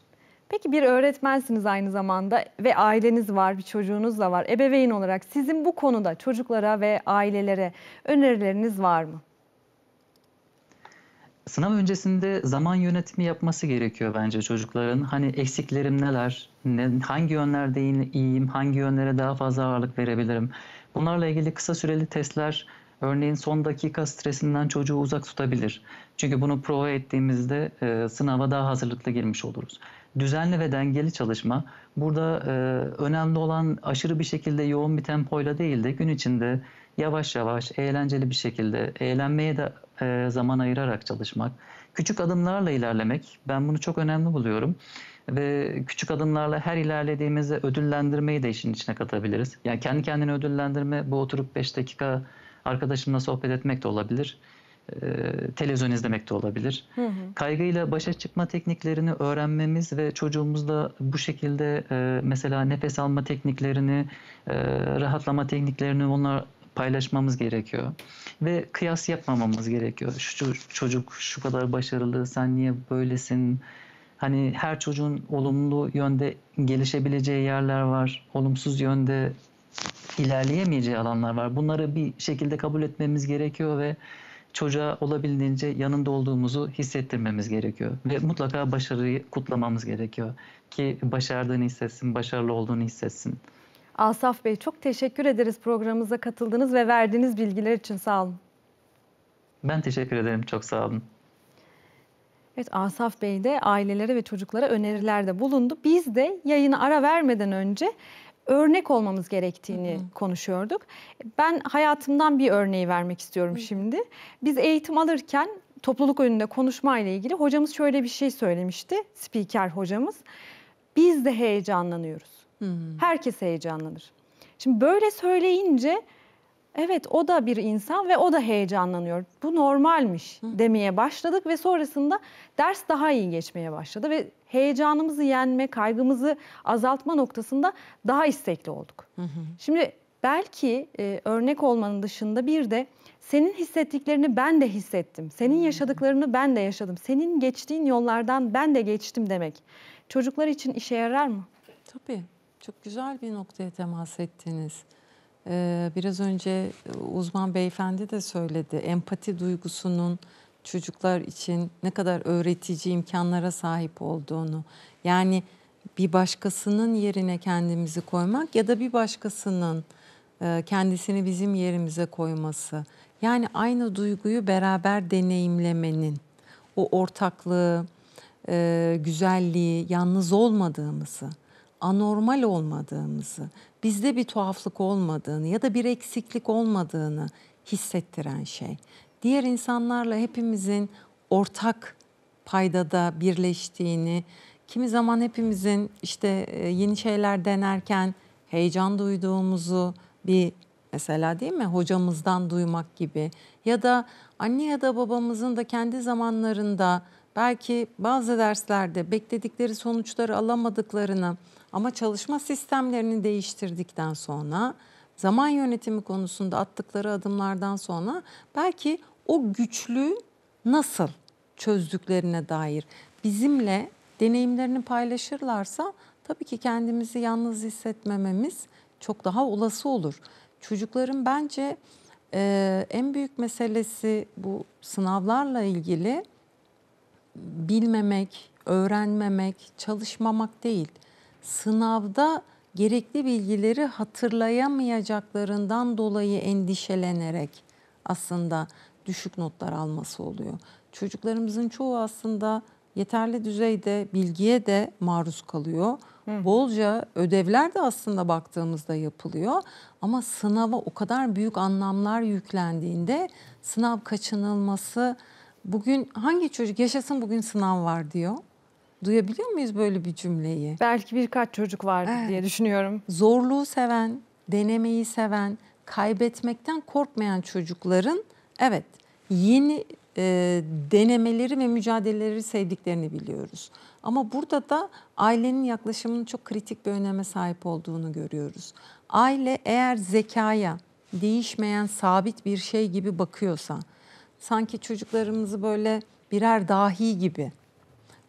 Peki bir öğretmensiniz aynı zamanda ve aileniz var, bir çocuğunuz da var. Ebeveyn olarak sizin bu konuda çocuklara ve ailelere önerileriniz var mı? Sınav öncesinde zaman yönetimi yapması gerekiyor bence çocukların. Hani eksiklerim neler, ne, hangi yönlerde iyiyim, hangi yönlere daha fazla ağırlık verebilirim. Bunlarla ilgili kısa süreli testler örneğin son dakika stresinden çocuğu uzak tutabilir. Çünkü bunu prova ettiğimizde e, sınava daha hazırlıklı girmiş oluruz düzenli ve dengeli çalışma. Burada e, önemli olan aşırı bir şekilde yoğun bir tempoyla değil de gün içinde yavaş yavaş eğlenceli bir şekilde eğlenmeye de e, zaman ayırarak çalışmak. Küçük adımlarla ilerlemek ben bunu çok önemli buluyorum. Ve küçük adımlarla her ilerlediğimizde ödüllendirmeyi de işin içine katabiliriz. Yani kendi kendini ödüllendirme bu oturup 5 dakika arkadaşımla sohbet etmek de olabilir e, televizyon izlemek de olabilir. Hı hı. Kaygıyla başa çıkma tekniklerini öğrenmemiz ve çocuğumuzda bu şekilde e, mesela nefes alma tekniklerini, e, rahatlama tekniklerini onlar paylaşmamız gerekiyor. Ve kıyas yapmamamız gerekiyor. Şu çocuk şu kadar başarılı, sen niye böylesin? Hani her çocuğun olumlu yönde gelişebileceği yerler var. Olumsuz yönde ilerleyemeyeceği alanlar var. Bunları bir şekilde kabul etmemiz gerekiyor ve çocuğa olabildiğince yanında olduğumuzu hissettirmemiz gerekiyor. Ve mutlaka başarıyı kutlamamız gerekiyor. Ki başardığını hissetsin, başarılı olduğunu hissetsin. Asaf Bey çok teşekkür ederiz programımıza katıldığınız ve verdiğiniz bilgiler için sağ olun. Ben teşekkür ederim. Çok sağ olun. Evet Asaf Bey de ailelere ve çocuklara önerilerde bulundu. Biz de yayını ara vermeden önce örnek olmamız gerektiğini Hı-hı. konuşuyorduk. Ben hayatımdan bir örneği vermek istiyorum hı şimdi. Biz eğitim alırken topluluk önünde konuşma ile ilgili hocamız şöyle bir şey söylemişti. Spiker hocamız. Biz de heyecanlanıyoruz. Hı-hı. Herkes heyecanlanır. Şimdi böyle söyleyince Evet o da bir insan ve o da heyecanlanıyor. Bu normalmiş demeye başladık ve sonrasında ders daha iyi geçmeye başladı ve heyecanımızı yenme, kaygımızı azaltma noktasında daha istekli olduk. Hı hı. Şimdi belki e, örnek olmanın dışında bir de senin hissettiklerini ben de hissettim. Senin yaşadıklarını ben de yaşadım. Senin geçtiğin yollardan ben de geçtim demek. Çocuklar için işe yarar mı? Tabii. Çok güzel bir noktaya temas ettiniz. Ee, biraz önce e, uzman beyefendi de söyledi. Empati duygusunun çocuklar için ne kadar öğretici imkanlara sahip olduğunu. Yani bir başkasının yerine kendimizi koymak ya da bir başkasının e, kendisini bizim yerimize koyması. Yani aynı duyguyu beraber deneyimlemenin, o ortaklığı, e, güzelliği, yalnız olmadığımızı, anormal olmadığımızı bizde bir tuhaflık olmadığını ya da bir eksiklik olmadığını hissettiren şey. Diğer insanlarla hepimizin ortak paydada birleştiğini, kimi zaman hepimizin işte e, yeni şeyler denerken heyecan duyduğumuzu bir mesela değil mi hocamızdan duymak gibi ya da anne ya da babamızın da kendi zamanlarında belki bazı derslerde bekledikleri sonuçları alamadıklarını ama çalışma sistemlerini değiştirdikten sonra zaman yönetimi konusunda attıkları adımlardan sonra belki o güçlü nasıl çözdüklerine dair bizimle deneyimlerini paylaşırlarsa tabii ki kendimizi yalnız hissetmememiz çok daha olası olur. Çocukların bence e, en büyük meselesi bu sınavlarla ilgili bilmemek, öğrenmemek, çalışmamak değil sınavda gerekli bilgileri hatırlayamayacaklarından dolayı endişelenerek aslında düşük notlar alması oluyor. Çocuklarımızın çoğu aslında yeterli düzeyde bilgiye de maruz kalıyor. Hı. Bolca ödevler de aslında baktığımızda yapılıyor ama sınava o kadar büyük anlamlar yüklendiğinde sınav kaçınılması bugün hangi çocuk yaşasın bugün sınav var diyor. Duyabiliyor muyuz böyle bir cümleyi? Belki birkaç çocuk vardı evet. diye düşünüyorum. Zorluğu seven, denemeyi seven, kaybetmekten korkmayan çocukların evet yeni e, denemeleri ve mücadeleleri sevdiklerini biliyoruz. Ama burada da ailenin yaklaşımının çok kritik bir öneme sahip olduğunu görüyoruz. Aile eğer zekaya değişmeyen sabit bir şey gibi bakıyorsa, sanki çocuklarımızı böyle birer dahi gibi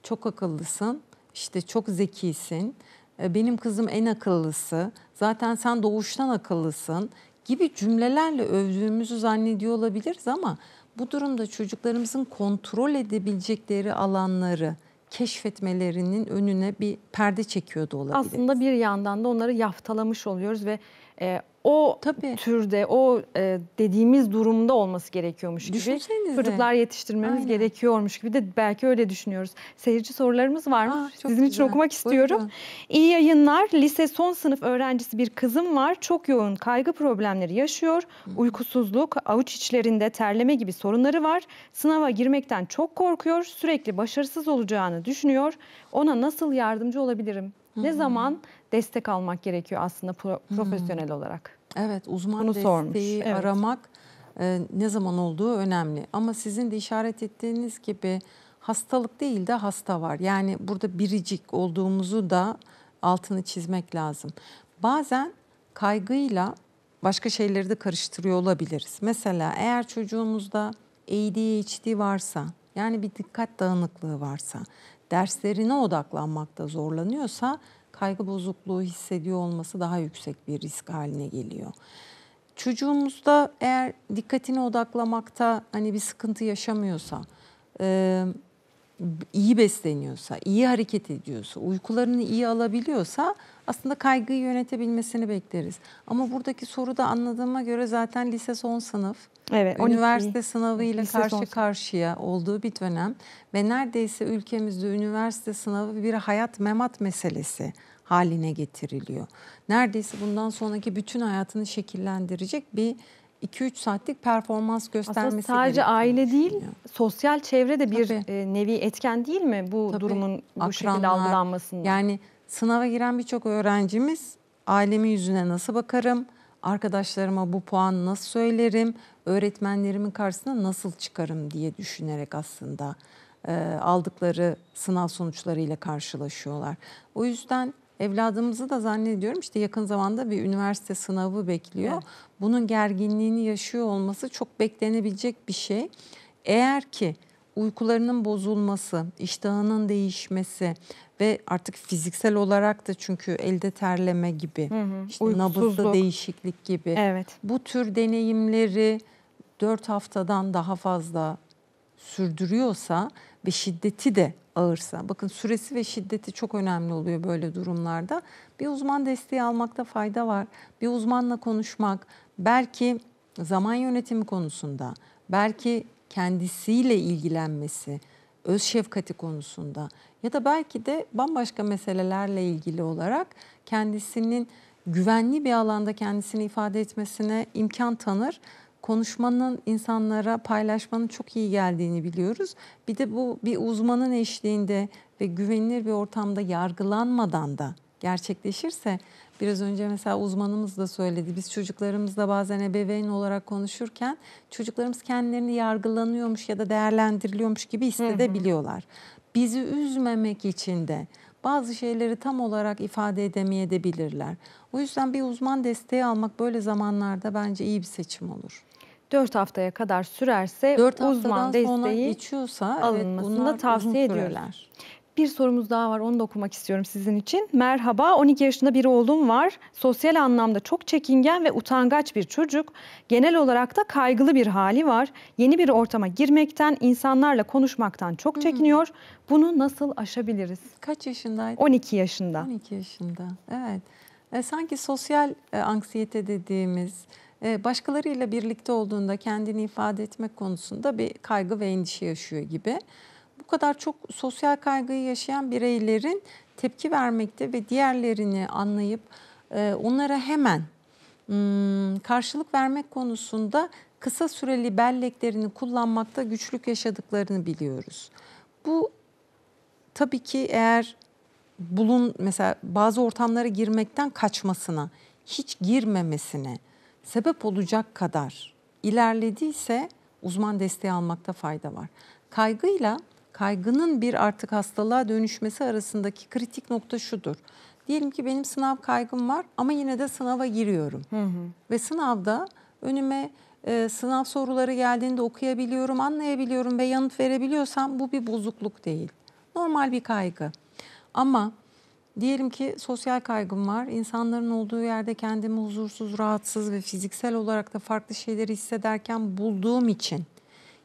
çok akıllısın, işte çok zekisin, e, benim kızım en akıllısı, zaten sen doğuştan akıllısın gibi cümlelerle övdüğümüzü zannediyor olabiliriz ama bu durumda çocuklarımızın kontrol edebilecekleri alanları keşfetmelerinin önüne bir perde çekiyordu olabilir. Aslında bir yandan da onları yaftalamış oluyoruz ve e, o Tabii. türde, o e, dediğimiz durumda olması gerekiyormuş gibi çocuklar yetiştirmemiz Aynen. gerekiyormuş gibi de belki öyle düşünüyoruz. Seyirci sorularımız var mı? Sizin güzel. için okumak istiyorum. Buyurun. İyi yayınlar. Lise son sınıf öğrencisi bir kızım var. Çok yoğun kaygı problemleri yaşıyor. Uykusuzluk, avuç içlerinde terleme gibi sorunları var. Sınava girmekten çok korkuyor. Sürekli başarısız olacağını düşünüyor. Ona nasıl yardımcı olabilirim? Hı. Ne zaman destek almak gerekiyor aslında hmm. profesyonel hmm. olarak. Evet uzman Bunu desteği sormuş. Evet. aramak e, ne zaman olduğu önemli. Ama sizin de işaret ettiğiniz gibi hastalık değil de hasta var. Yani burada biricik olduğumuzu da altını çizmek lazım. Bazen kaygıyla başka şeyleri de karıştırıyor olabiliriz. Mesela eğer çocuğumuzda ADHD varsa yani bir dikkat dağınıklığı varsa derslerine odaklanmakta zorlanıyorsa kaygı bozukluğu hissediyor olması daha yüksek bir risk haline geliyor. Çocuğumuzda eğer dikkatini odaklamakta hani bir sıkıntı yaşamıyorsa, e, iyi besleniyorsa, iyi hareket ediyorsa, uykularını iyi alabiliyorsa aslında kaygıyı yönetebilmesini bekleriz. Ama buradaki soruda anladığıma göre zaten lise son sınıf Evet, üniversite sınavıyla karşı olsun. karşıya olduğu bir dönem ve neredeyse ülkemizde üniversite sınavı bir hayat memat meselesi haline getiriliyor. Neredeyse bundan sonraki bütün hayatını şekillendirecek bir 2-3 saatlik performans göstermesi Aslında sadece aile değil, sosyal çevre de bir Tabii. E, nevi etken değil mi bu Tabii. durumun bu Akranlar, şekilde algılanmasında? Yani sınava giren birçok öğrencimiz ailemi yüzüne nasıl bakarım, arkadaşlarıma bu puan nasıl söylerim, öğretmenlerimin karşısına nasıl çıkarım diye düşünerek aslında aldıkları sınav sonuçlarıyla karşılaşıyorlar. O yüzden evladımızı da zannediyorum işte yakın zamanda bir üniversite sınavı bekliyor. Evet. Bunun gerginliğini yaşıyor olması çok beklenebilecek bir şey. Eğer ki uykularının bozulması, iştahının değişmesi ve artık fiziksel olarak da çünkü elde terleme gibi, hı hı, işte nabızda değişiklik gibi. Evet. Bu tür deneyimleri 4 haftadan daha fazla sürdürüyorsa ve şiddeti de ağırsa. Bakın süresi ve şiddeti çok önemli oluyor böyle durumlarda. Bir uzman desteği almakta fayda var. Bir uzmanla konuşmak, belki zaman yönetimi konusunda, belki kendisiyle ilgilenmesi, öz şefkati konusunda ya da belki de bambaşka meselelerle ilgili olarak kendisinin güvenli bir alanda kendisini ifade etmesine imkan tanır. Konuşmanın insanlara paylaşmanın çok iyi geldiğini biliyoruz. Bir de bu bir uzmanın eşliğinde ve güvenilir bir ortamda yargılanmadan da gerçekleşirse Biraz önce mesela uzmanımız da söyledi. Biz çocuklarımızla bazen ebeveyn olarak konuşurken çocuklarımız kendilerini yargılanıyormuş ya da değerlendiriliyormuş gibi hissedebiliyorlar. Bizi üzmemek için de bazı şeyleri tam olarak ifade edemeyebilirler. O yüzden bir uzman desteği almak böyle zamanlarda bence iyi bir seçim olur. 4 haftaya kadar sürerse 4 uzman desteği sonra geçiyorsa alınmasını evet, da tavsiye ediyorlar. Bir sorumuz daha var onu da okumak istiyorum sizin için. Merhaba 12 yaşında bir oğlum var. Sosyal anlamda çok çekingen ve utangaç bir çocuk. Genel olarak da kaygılı bir hali var. Yeni bir ortama girmekten, insanlarla konuşmaktan çok çekiniyor. Bunu nasıl aşabiliriz? Kaç yaşındaydı? 12 yaşında. 12 yaşında evet. E, sanki sosyal e, anksiyete dediğimiz e, başkalarıyla birlikte olduğunda kendini ifade etmek konusunda bir kaygı ve endişe yaşıyor gibi bu kadar çok sosyal kaygıyı yaşayan bireylerin tepki vermekte ve diğerlerini anlayıp e, onlara hemen hmm, karşılık vermek konusunda kısa süreli belleklerini kullanmakta güçlük yaşadıklarını biliyoruz. Bu tabii ki eğer bulun mesela bazı ortamlara girmekten kaçmasına, hiç girmemesine sebep olacak kadar ilerlediyse uzman desteği almakta fayda var. Kaygıyla kaygının bir artık hastalığa dönüşmesi arasındaki kritik nokta şudur. Diyelim ki benim sınav kaygım var ama yine de sınava giriyorum. Hı hı. Ve sınavda önüme e, sınav soruları geldiğinde okuyabiliyorum, anlayabiliyorum ve yanıt verebiliyorsam bu bir bozukluk değil. Normal bir kaygı. Ama diyelim ki sosyal kaygım var. İnsanların olduğu yerde kendimi huzursuz, rahatsız ve fiziksel olarak da farklı şeyleri hissederken bulduğum için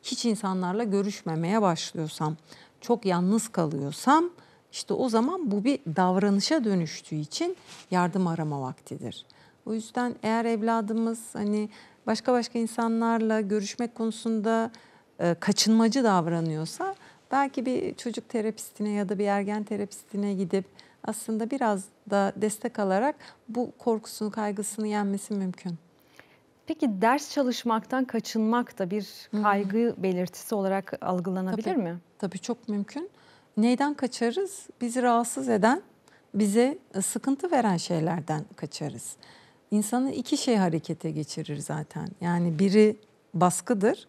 hiç insanlarla görüşmemeye başlıyorsam, çok yalnız kalıyorsam işte o zaman bu bir davranışa dönüştüğü için yardım arama vaktidir. O yüzden eğer evladımız hani başka başka insanlarla görüşmek konusunda e, kaçınmacı davranıyorsa belki bir çocuk terapistine ya da bir ergen terapistine gidip aslında biraz da destek alarak bu korkusunu, kaygısını yenmesi mümkün. Peki ders çalışmaktan kaçınmak da bir kaygı hı belirtisi olarak algılanabilir tabii, mi? Tabii çok mümkün. Neyden kaçarız? Bizi rahatsız eden, bize e, sıkıntı veren şeylerden kaçarız. İnsanı iki şey harekete geçirir zaten. Yani biri baskıdır,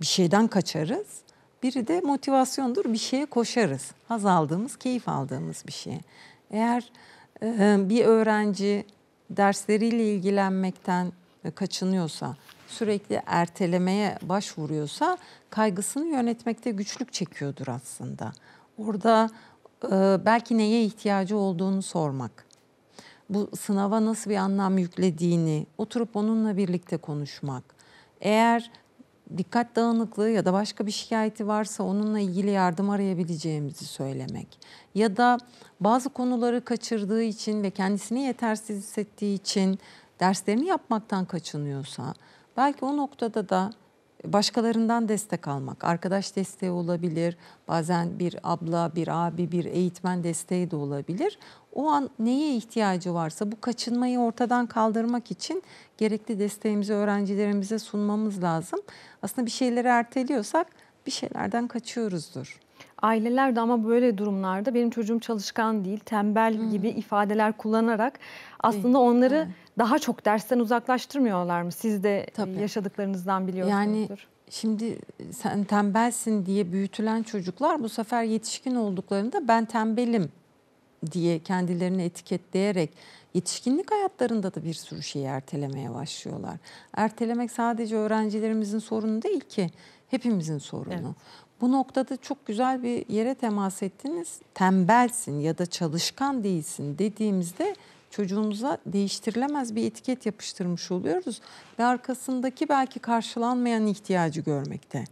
bir şeyden kaçarız. Biri de motivasyondur, bir şeye koşarız. Haz aldığımız, keyif aldığımız bir şeye. Eğer e, e, bir öğrenci dersleriyle ilgilenmekten e, kaçınıyorsa, sürekli ertelemeye başvuruyorsa kaygısını yönetmekte güçlük çekiyordur aslında. Orada e, belki neye ihtiyacı olduğunu sormak, bu sınava nasıl bir anlam yüklediğini oturup onunla birlikte konuşmak. Eğer dikkat dağınıklığı ya da başka bir şikayeti varsa onunla ilgili yardım arayabileceğimizi söylemek ya da bazı konuları kaçırdığı için ve kendisini yetersiz hissettiği için derslerini yapmaktan kaçınıyorsa belki o noktada da başkalarından destek almak, arkadaş desteği olabilir, bazen bir abla, bir abi, bir eğitmen desteği de olabilir. O an neye ihtiyacı varsa bu kaçınmayı ortadan kaldırmak için gerekli desteğimizi öğrencilerimize sunmamız lazım. Aslında bir şeyleri erteliyorsak bir şeylerden kaçıyoruzdur. Aileler de ama böyle durumlarda benim çocuğum çalışkan değil, tembel hmm. gibi ifadeler kullanarak aslında onları... Hmm daha çok dersten uzaklaştırmıyorlar mı? Siz de Tabii. yaşadıklarınızdan biliyorsunuzdur. Yani şimdi sen tembelsin diye büyütülen çocuklar bu sefer yetişkin olduklarında ben tembelim diye kendilerini etiketleyerek yetişkinlik hayatlarında da bir sürü şeyi ertelemeye başlıyorlar. Ertelemek sadece öğrencilerimizin sorunu değil ki hepimizin sorunu. Evet. Bu noktada çok güzel bir yere temas ettiniz. Tembelsin ya da çalışkan değilsin dediğimizde çocuğumuza değiştirilemez bir etiket yapıştırmış oluyoruz ve arkasındaki belki karşılanmayan ihtiyacı görmekte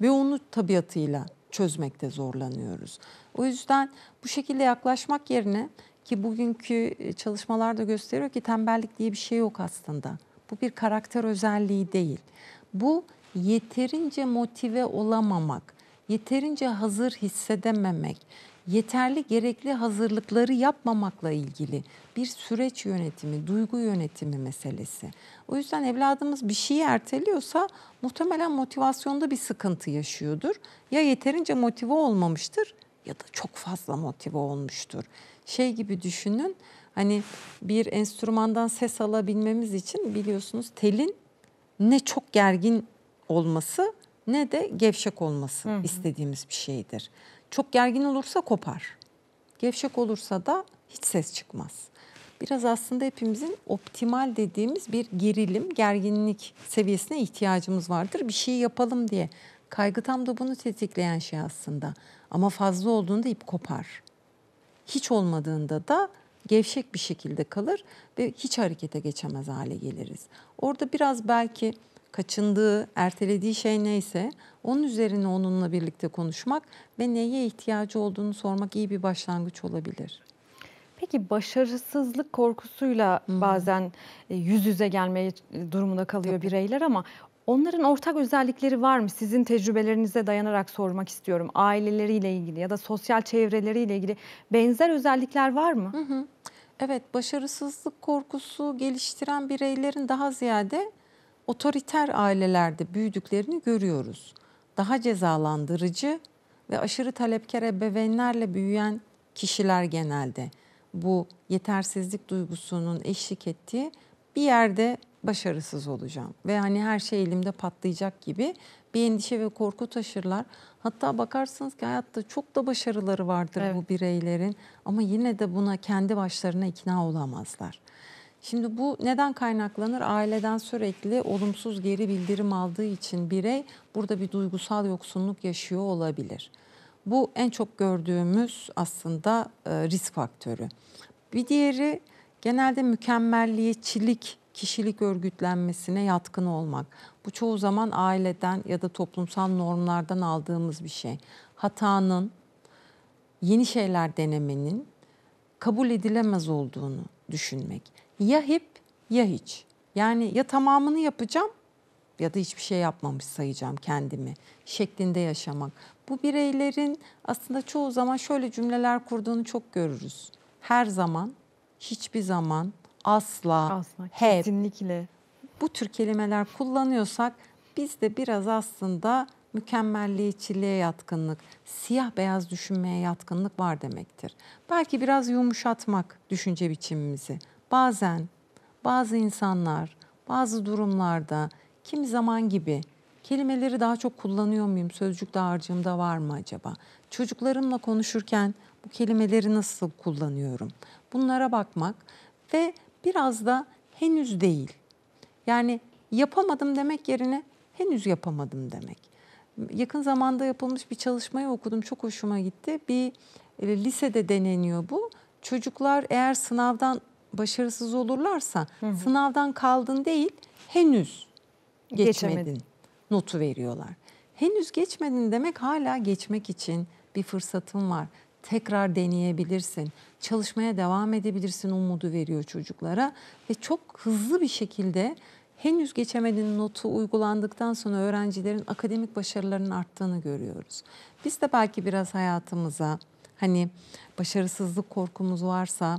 ve onu tabiatıyla çözmekte zorlanıyoruz. O yüzden bu şekilde yaklaşmak yerine ki bugünkü e, çalışmalar da gösteriyor ki tembellik diye bir şey yok aslında. Bu bir karakter özelliği değil. Bu yeterince motive olamamak, yeterince hazır hissedememek, yeterli gerekli hazırlıkları yapmamakla ilgili bir süreç yönetimi, duygu yönetimi meselesi. O yüzden evladımız bir şeyi erteliyorsa muhtemelen motivasyonda bir sıkıntı yaşıyordur. Ya yeterince motive olmamıştır ya da çok fazla motive olmuştur. Şey gibi düşünün hani bir enstrümandan ses alabilmemiz için biliyorsunuz telin ne çok gergin olması ne de gevşek olması hı hı. istediğimiz bir şeydir. Çok gergin olursa kopar. Gevşek olursa da hiç ses çıkmaz. Biraz aslında hepimizin optimal dediğimiz bir gerilim, gerginlik seviyesine ihtiyacımız vardır. Bir şey yapalım diye. Kaygı tam da bunu tetikleyen şey aslında. Ama fazla olduğunda ip kopar. Hiç olmadığında da gevşek bir şekilde kalır ve hiç harekete geçemez hale geliriz. Orada biraz belki kaçındığı, ertelediği şey neyse onun üzerine onunla birlikte konuşmak ve neye ihtiyacı olduğunu sormak iyi bir başlangıç olabilir. Peki başarısızlık korkusuyla hmm. bazen e, yüz yüze gelmeye durumunda kalıyor Tabii. bireyler ama onların ortak özellikleri var mı? Sizin tecrübelerinize dayanarak sormak istiyorum. Aileleriyle ilgili ya da sosyal çevreleriyle ilgili benzer özellikler var mı? Hı Evet, başarısızlık korkusu geliştiren bireylerin daha ziyade otoriter ailelerde büyüdüklerini görüyoruz. Daha cezalandırıcı ve aşırı talepkar ebeveynlerle büyüyen kişiler genelde bu yetersizlik duygusunun eşlik ettiği bir yerde başarısız olacağım ve hani her şey elimde patlayacak gibi bir endişe ve korku taşırlar. Hatta bakarsınız ki hayatta çok da başarıları vardır evet. bu bireylerin ama yine de buna kendi başlarına ikna olamazlar. Şimdi bu neden kaynaklanır? Aileden sürekli olumsuz geri bildirim aldığı için birey burada bir duygusal yoksunluk yaşıyor olabilir. Bu en çok gördüğümüz aslında e, risk faktörü. Bir diğeri genelde mükemmelliyetçilik kişilik örgütlenmesine yatkın olmak. Bu çoğu zaman aileden ya da toplumsal normlardan aldığımız bir şey. Hatanın, yeni şeyler denemenin kabul edilemez olduğunu düşünmek ya hep ya hiç. Yani ya tamamını yapacağım ya da hiçbir şey yapmamış sayacağım kendimi şeklinde yaşamak. Bu bireylerin aslında çoğu zaman şöyle cümleler kurduğunu çok görürüz. Her zaman, hiçbir zaman, asla, asla hep. Kesinlikle. Bu tür kelimeler kullanıyorsak biz de biraz aslında mükemmelliyetçiliğe yatkınlık, siyah beyaz düşünmeye yatkınlık var demektir. Belki biraz yumuşatmak düşünce biçimimizi bazen bazı insanlar bazı durumlarda kim zaman gibi kelimeleri daha çok kullanıyor muyum? Sözcük dağarcığımda var mı acaba? Çocuklarımla konuşurken bu kelimeleri nasıl kullanıyorum? Bunlara bakmak ve biraz da henüz değil. Yani yapamadım demek yerine henüz yapamadım demek. Yakın zamanda yapılmış bir çalışmayı okudum. Çok hoşuma gitti. Bir e, lisede deneniyor bu. Çocuklar eğer sınavdan başarısız olurlarsa hı hı. sınavdan kaldın değil henüz geçmedin Geçemedim. notu veriyorlar. Henüz geçmedin demek hala geçmek için bir fırsatın var. Tekrar deneyebilirsin. Çalışmaya devam edebilirsin umudu veriyor çocuklara ve çok hızlı bir şekilde henüz geçemedin notu uygulandıktan sonra öğrencilerin akademik başarılarının arttığını görüyoruz. Biz de belki biraz hayatımıza hani başarısızlık korkumuz varsa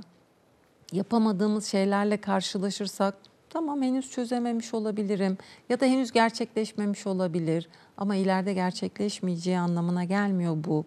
yapamadığımız şeylerle karşılaşırsak tamam henüz çözememiş olabilirim ya da henüz gerçekleşmemiş olabilir ama ileride gerçekleşmeyeceği anlamına gelmiyor bu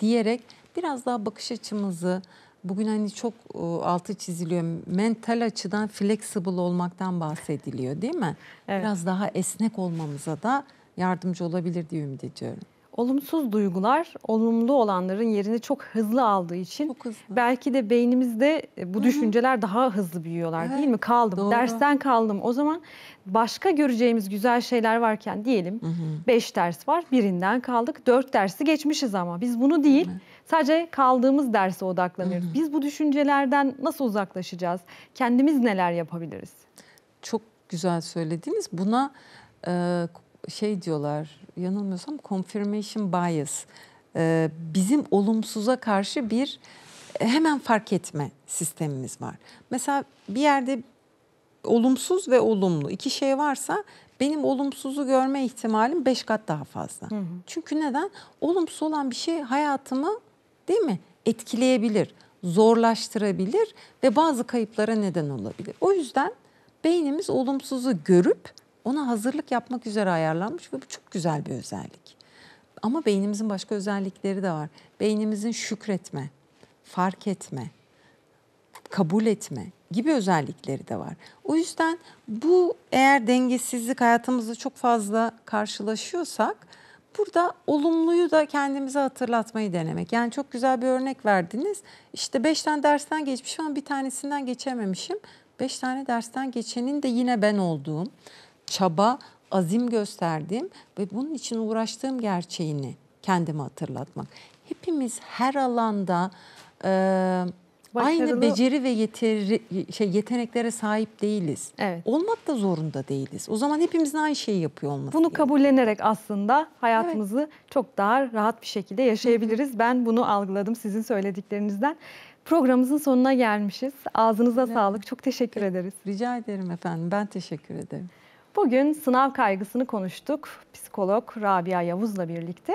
diyerek biraz daha bakış açımızı bugün hani çok e, altı çiziliyor mental açıdan flexible olmaktan bahsediliyor değil mi? Evet. Biraz daha esnek olmamıza da yardımcı olabilir diye ümit ediyorum olumsuz duygular olumlu olanların yerini çok hızlı aldığı için çok hızlı. belki de beynimizde e, bu Hı-hı. düşünceler daha hızlı büyüyorlar evet. değil mi? Kaldım, Doğru. dersten kaldım. O zaman başka göreceğimiz güzel şeyler varken diyelim 5 ders var birinden kaldık 4 dersi geçmişiz ama biz bunu değil hı sadece kaldığımız derse odaklanıyoruz. hı Biz bu düşüncelerden nasıl uzaklaşacağız? Kendimiz neler yapabiliriz? Çok güzel söylediniz. Buna e, şey diyorlar yanılmıyorsam confirmation bias. E, bizim olumsuza karşı bir e, hemen fark etme sistemimiz var. Mesela bir yerde olumsuz ve olumlu iki şey varsa benim olumsuzu görme ihtimalim beş kat daha fazla. Hı hı. Çünkü neden? Olumsuz olan bir şey hayatımı değil mi etkileyebilir, zorlaştırabilir ve bazı kayıplara neden olabilir. O yüzden beynimiz olumsuzu görüp ona hazırlık yapmak üzere ayarlanmış ve bu çok güzel bir özellik. Ama beynimizin başka özellikleri de var. Beynimizin şükretme, fark etme, kabul etme gibi özellikleri de var. O yüzden bu eğer dengesizlik hayatımızda çok fazla karşılaşıyorsak burada olumluyu da kendimize hatırlatmayı denemek. Yani çok güzel bir örnek verdiniz. İşte beş tane dersten geçmiş ama bir tanesinden geçememişim. Beş tane dersten geçenin de yine ben olduğum çaba, azim gösterdiğim ve bunun için uğraştığım gerçeğini kendime hatırlatmak. Hepimiz her alanda e, aynı beceri ve yeteri, şey yeteneklere sahip değiliz. Evet. Olmak da zorunda değiliz. O zaman hepimizin aynı şeyi yapıyor olması. Bunu gerekiyor. kabullenerek aslında hayatımızı evet. çok daha rahat bir şekilde yaşayabiliriz. ben bunu algıladım sizin söylediklerinizden. Programımızın sonuna gelmişiz. Ağzınıza evet. sağlık. Çok teşekkür ederiz. Rica ederim efendim. Ben teşekkür ederim. Bugün sınav kaygısını konuştuk psikolog Rabia Yavuz'la birlikte.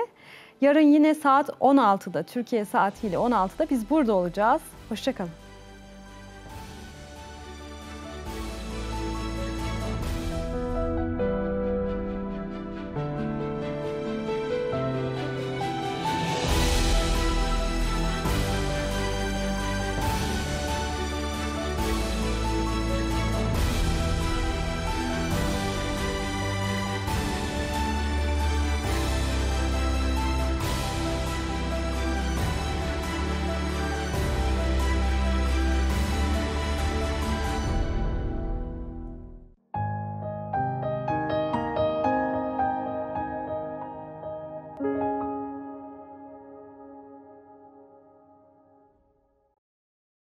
Yarın yine saat 16'da, Türkiye saatiyle 16'da biz burada olacağız. Hoşçakalın.